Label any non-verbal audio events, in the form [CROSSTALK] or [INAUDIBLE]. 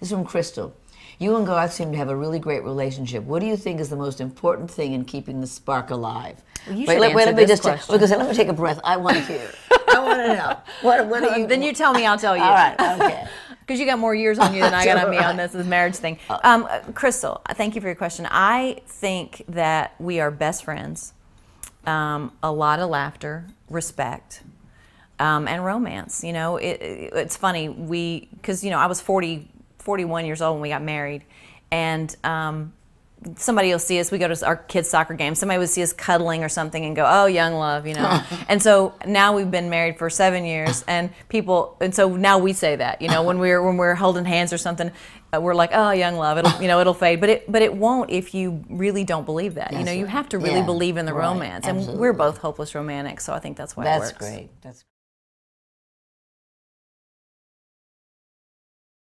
This is from Crystal. You and God seem to have a really great relationship. What do you think is the most important thing in keeping the spark alive? Well, you wait, should answer wait, let me just question. Take, because let me take a breath. I want to hear. [LAUGHS] I want to know. What, what you, then you tell me, I'll tell [LAUGHS] you. All right, okay. Because [LAUGHS] you got more years on you than I got on me on this, this marriage thing. Oh. Um, uh, Crystal, thank you for your question. I think that we are best friends. Um, a lot of laughter, respect, um, and romance. You know, it, it, it's funny we because you know I was 40 41 years old when we got married, and um, somebody will see us. We go to our kids' soccer game. Somebody would see us cuddling or something and go, "Oh, young love," you know. [LAUGHS] and so now we've been married for seven years, [LAUGHS] and people, and so now we say that, you know, when we're when we're holding hands or something, uh, we're like, "Oh, young love," it'll you know it'll fade, but it but it won't if you really don't believe that. That's you know, right. you have to really yeah. believe in the right. romance, Absolutely. and we're both hopeless romantics, so I think that's why that's it works. That's great. That's